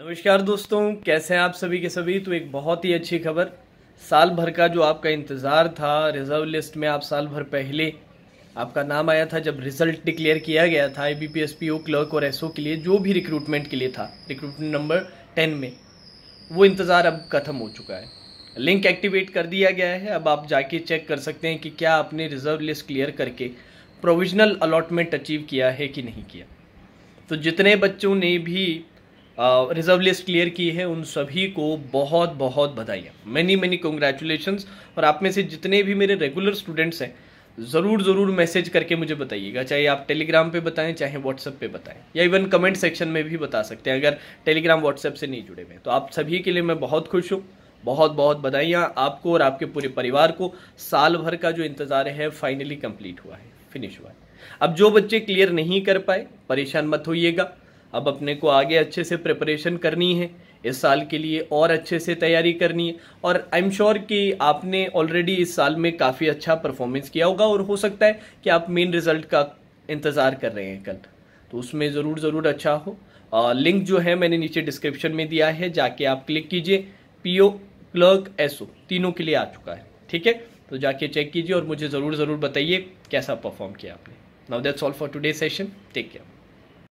नमस्कार दोस्तों कैसे हैं आप सभी के सभी तो एक बहुत ही अच्छी खबर साल भर का जो आपका इंतज़ार था रिज़र्व लिस्ट में आप साल भर पहले आपका नाम आया था जब रिज़ल्ट डिक्लेयर किया गया था I B P S P O clerk और एसओ के लिए जो भी रिक्रूटमेंट के लिए था रिक्रूटमेंट नंबर टेन में वो इंतज़ार अब ख़त्म हो चुका है लिंक एक्टिवेट कर दिया गया है अब आप जाके चेक कर सकते हैं कि क्या आपने रिज़र्व लिस्ट क्लियर करके प्रोविजनल अलॉटमेंट अचीव किया है कि नहीं किया तो जितने बच्चों ने भी रिजर्व लिस्ट क्लियर की है उन सभी को बहुत बहुत बधाइयाँ मैनी मैनी कॉन्ग्रेचुलेशंस और आप में से जितने भी मेरे रेगुलर स्टूडेंट्स हैं ज़रूर ज़रूर मैसेज करके मुझे बताइएगा चाहे आप टेलीग्राम पे बताएं चाहे व्हाट्सएप पे बताएं या इवन कमेंट सेक्शन में भी बता सकते हैं अगर टेलीग्राम व्हाट्सएप से नहीं जुड़े हुए तो आप सभी के लिए मैं बहुत खुश हूँ बहुत बहुत बधाइयाँ आपको और आपके पूरे परिवार को साल भर का जो इंतज़ार है फाइनली कंप्लीट हुआ है फिनिश हुआ है अब जो बच्चे क्लियर नहीं कर पाए परेशान मत होइएगा अब अपने को आगे अच्छे से प्रिपरेशन करनी है इस साल के लिए और अच्छे से तैयारी करनी है और आई एम श्योर कि आपने ऑलरेडी इस साल में काफ़ी अच्छा परफॉर्मेंस किया होगा और हो सकता है कि आप मेन रिजल्ट का इंतज़ार कर रहे हैं कल तो उसमें ज़रूर ज़रूर अच्छा हो आ, लिंक जो है मैंने नीचे डिस्क्रिप्शन में दिया है जाके आप क्लिक कीजिए P O clerk S O तीनों के लिए आ चुका है ठीक है तो जाके चेक कीजिए और मुझे ज़रूर ज़रूर बताइए कैसा परफॉर्म किया आपने now that's all for today session take care